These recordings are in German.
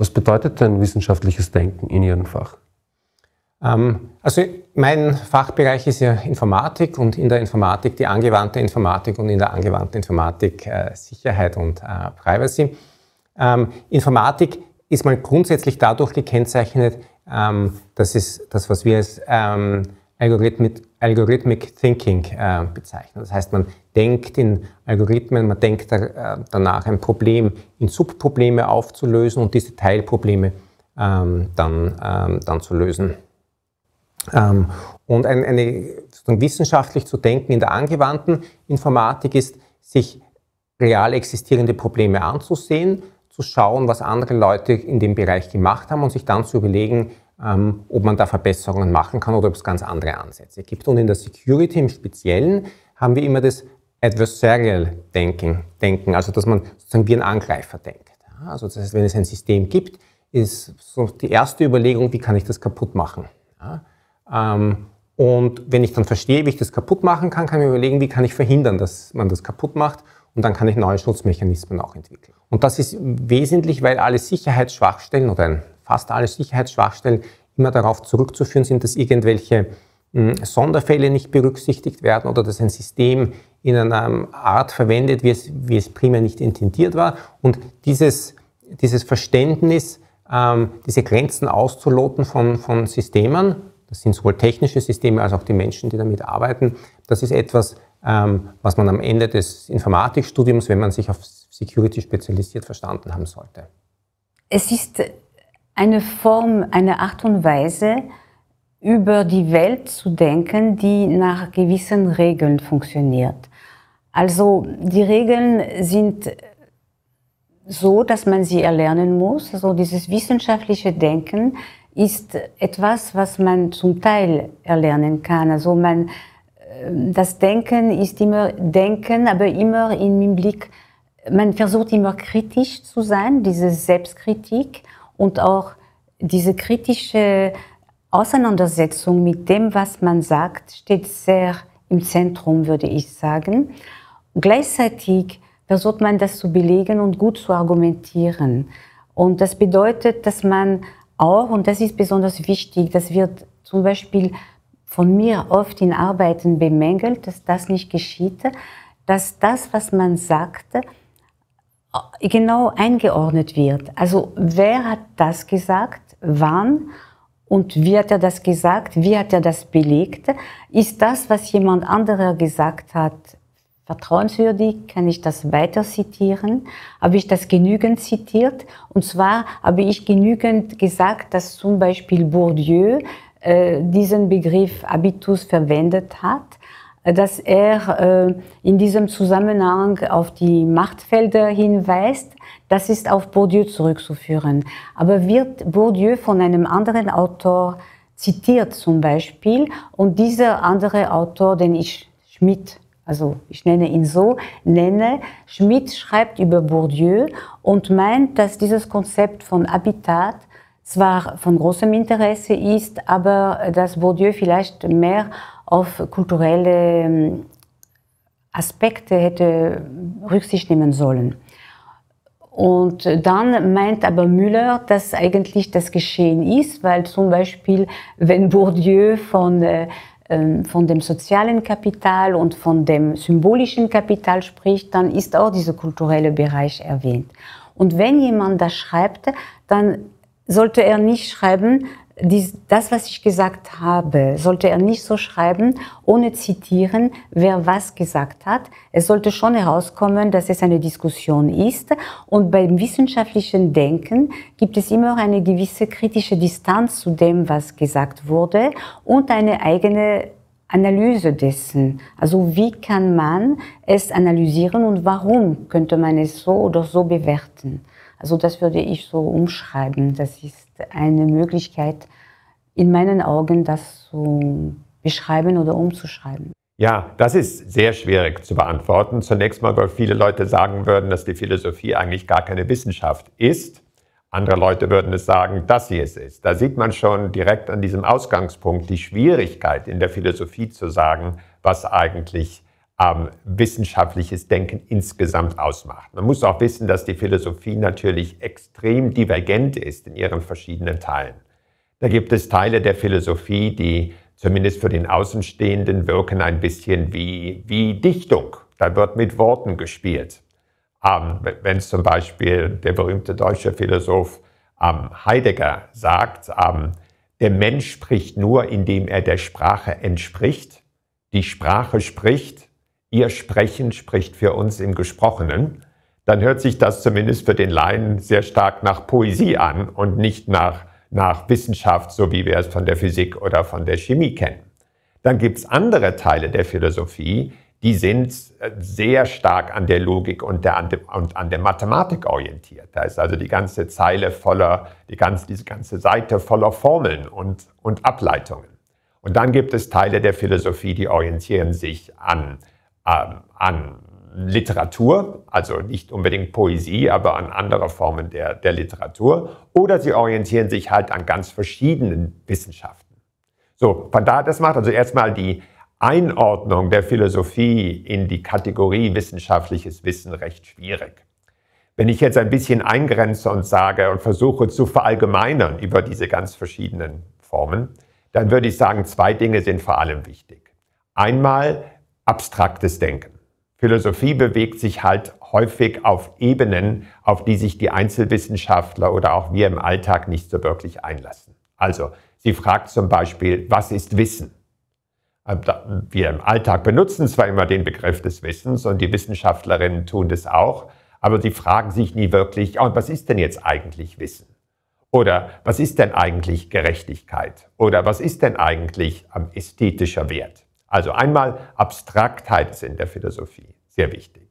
Was bedeutet denn wissenschaftliches Denken in Ihrem Fach? Ähm, also mein Fachbereich ist ja Informatik und in der Informatik die angewandte Informatik und in der angewandten Informatik äh, Sicherheit und äh, Privacy. Ähm, Informatik ist mal grundsätzlich dadurch gekennzeichnet, ähm, dass es das, was wir als Algorithmic, Algorithmic Thinking äh, bezeichnet. Das heißt, man denkt in Algorithmen, man denkt da, äh, danach, ein Problem in Subprobleme aufzulösen und diese Teilprobleme ähm, dann, ähm, dann zu lösen. Ähm, und ein, eine, wissenschaftlich zu denken in der angewandten Informatik ist, sich real existierende Probleme anzusehen, zu schauen, was andere Leute in dem Bereich gemacht haben und sich dann zu überlegen, ähm, ob man da Verbesserungen machen kann oder ob es ganz andere Ansätze gibt. Und in der Security im Speziellen haben wir immer das Adversarial Denken, denken also dass man sozusagen wie ein Angreifer denkt. Ja, also das heißt, wenn es ein System gibt, ist so die erste Überlegung, wie kann ich das kaputt machen. Ja, ähm, und wenn ich dann verstehe, wie ich das kaputt machen kann, kann ich mir überlegen, wie kann ich verhindern, dass man das kaputt macht. Und dann kann ich neue Schutzmechanismen auch entwickeln. Und das ist wesentlich, weil alle Sicherheitsschwachstellen oder ein fast alle Sicherheitsschwachstellen immer darauf zurückzuführen sind, dass irgendwelche hm, Sonderfälle nicht berücksichtigt werden oder dass ein System in einer ähm, Art verwendet, wie es, wie es primär nicht intendiert war. Und dieses, dieses Verständnis, ähm, diese Grenzen auszuloten von, von Systemen, das sind sowohl technische Systeme als auch die Menschen, die damit arbeiten, das ist etwas, ähm, was man am Ende des Informatikstudiums, wenn man sich auf Security spezialisiert, verstanden haben sollte. Es ist eine Form, eine Art und Weise, über die Welt zu denken, die nach gewissen Regeln funktioniert. Also die Regeln sind so, dass man sie erlernen muss. Also dieses wissenschaftliche Denken ist etwas, was man zum Teil erlernen kann. Also man, äh, das Denken ist immer Denken, aber immer im Blick, man versucht immer kritisch zu sein, diese Selbstkritik und auch diese kritische Auseinandersetzung mit dem, was man sagt, steht sehr im Zentrum, würde ich sagen. Gleichzeitig versucht man das zu belegen und gut zu argumentieren. Und das bedeutet, dass man auch, und das ist besonders wichtig, das wird zum Beispiel von mir oft in Arbeiten bemängelt, dass das nicht geschieht, dass das, was man sagt, genau eingeordnet wird. Also wer hat das gesagt, wann und wie hat er das gesagt, wie hat er das belegt? Ist das, was jemand anderer gesagt hat, vertrauenswürdig? Kann ich das weiter zitieren? Habe ich das genügend zitiert? Und zwar habe ich genügend gesagt, dass zum Beispiel Bourdieu äh, diesen Begriff Habitus verwendet hat dass er äh, in diesem Zusammenhang auf die Machtfelder hinweist, das ist auf Bourdieu zurückzuführen. Aber wird Bourdieu von einem anderen Autor zitiert zum Beispiel und dieser andere Autor, den ich Schmidt, also ich nenne ihn so, nenne, Schmidt schreibt über Bourdieu und meint, dass dieses Konzept von Habitat zwar von großem Interesse ist, aber dass Bourdieu vielleicht mehr auf kulturelle ähm, Aspekte hätte Rücksicht nehmen sollen. Und dann meint aber Müller, dass eigentlich das geschehen ist, weil zum Beispiel, wenn Bourdieu von, äh, ähm, von dem sozialen Kapital und von dem symbolischen Kapital spricht, dann ist auch dieser kulturelle Bereich erwähnt. Und wenn jemand das schreibt, dann sollte er nicht schreiben, dies, das, was ich gesagt habe, sollte er nicht so schreiben, ohne zitieren, wer was gesagt hat. Es sollte schon herauskommen, dass es eine Diskussion ist. Und beim wissenschaftlichen Denken gibt es immer eine gewisse kritische Distanz zu dem, was gesagt wurde und eine eigene Analyse dessen. Also wie kann man es analysieren und warum könnte man es so oder so bewerten? Also das würde ich so umschreiben. Das ist eine Möglichkeit, in meinen Augen das zu beschreiben oder umzuschreiben. Ja, das ist sehr schwierig zu beantworten. Zunächst mal, weil viele Leute sagen würden, dass die Philosophie eigentlich gar keine Wissenschaft ist. Andere Leute würden es sagen, dass sie es ist. Da sieht man schon direkt an diesem Ausgangspunkt die Schwierigkeit in der Philosophie zu sagen, was eigentlich wissenschaftliches Denken insgesamt ausmacht. Man muss auch wissen, dass die Philosophie natürlich extrem divergent ist in ihren verschiedenen Teilen. Da gibt es Teile der Philosophie, die zumindest für den Außenstehenden wirken ein bisschen wie, wie Dichtung. Da wird mit Worten gespielt. Ähm, wenn es zum Beispiel der berühmte deutsche Philosoph ähm, Heidegger sagt, ähm, der Mensch spricht nur, indem er der Sprache entspricht, die Sprache spricht, Ihr Sprechen spricht für uns im Gesprochenen, dann hört sich das zumindest für den Laien sehr stark nach Poesie an und nicht nach, nach Wissenschaft, so wie wir es von der Physik oder von der Chemie kennen. Dann gibt es andere Teile der Philosophie, die sind äh, sehr stark an der Logik und, der, und an der Mathematik orientiert. Da ist also die ganze Zeile voller, die ganze, diese ganze Seite voller Formeln und, und Ableitungen. Und dann gibt es Teile der Philosophie, die orientieren sich an ähm, an Literatur, also nicht unbedingt Poesie, aber an andere Formen der, der Literatur, oder sie orientieren sich halt an ganz verschiedenen Wissenschaften. So, von daher, das macht also erstmal die Einordnung der Philosophie in die Kategorie wissenschaftliches Wissen recht schwierig. Wenn ich jetzt ein bisschen eingrenze und sage und versuche zu verallgemeinern über diese ganz verschiedenen Formen, dann würde ich sagen, zwei Dinge sind vor allem wichtig. Einmal, abstraktes Denken. Philosophie bewegt sich halt häufig auf Ebenen, auf die sich die Einzelwissenschaftler oder auch wir im Alltag nicht so wirklich einlassen. Also, sie fragt zum Beispiel, was ist Wissen? Äh, wir im Alltag benutzen zwar immer den Begriff des Wissens und die Wissenschaftlerinnen tun das auch, aber sie fragen sich nie wirklich, oh, was ist denn jetzt eigentlich Wissen? Oder was ist denn eigentlich Gerechtigkeit? Oder was ist denn eigentlich am ähm, ästhetischer Wert? Also einmal, Abstraktheit ist in der Philosophie sehr wichtig.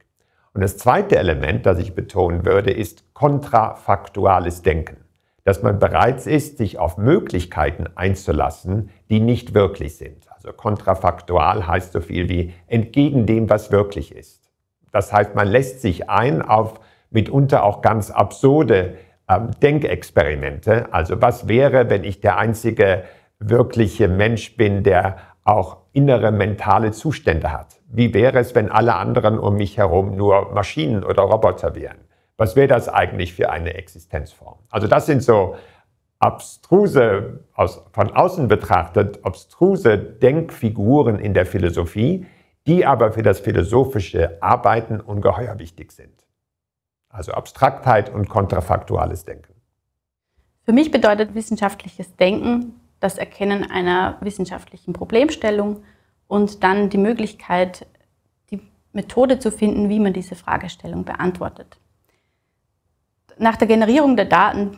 Und das zweite Element, das ich betonen würde, ist kontrafaktuales Denken. Dass man bereit ist, sich auf Möglichkeiten einzulassen, die nicht wirklich sind. Also kontrafaktual heißt so viel wie entgegen dem, was wirklich ist. Das heißt, man lässt sich ein auf mitunter auch ganz absurde ähm, Denkexperimente. Also was wäre, wenn ich der einzige wirkliche Mensch bin, der auch innere mentale Zustände hat. Wie wäre es, wenn alle anderen um mich herum nur Maschinen oder Roboter wären? Was wäre das eigentlich für eine Existenzform? Also das sind so abstruse, aus, von außen betrachtet, abstruse Denkfiguren in der Philosophie, die aber für das philosophische Arbeiten ungeheuer wichtig sind. Also Abstraktheit und kontrafaktuales Denken. Für mich bedeutet wissenschaftliches Denken das Erkennen einer wissenschaftlichen Problemstellung und dann die Möglichkeit, die Methode zu finden, wie man diese Fragestellung beantwortet. Nach der Generierung der Daten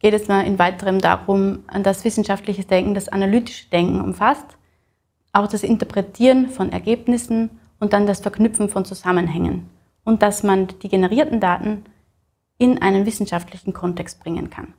geht es mir in weiterem darum, an das wissenschaftliche Denken, das analytische Denken umfasst, auch das Interpretieren von Ergebnissen und dann das Verknüpfen von Zusammenhängen und dass man die generierten Daten in einen wissenschaftlichen Kontext bringen kann.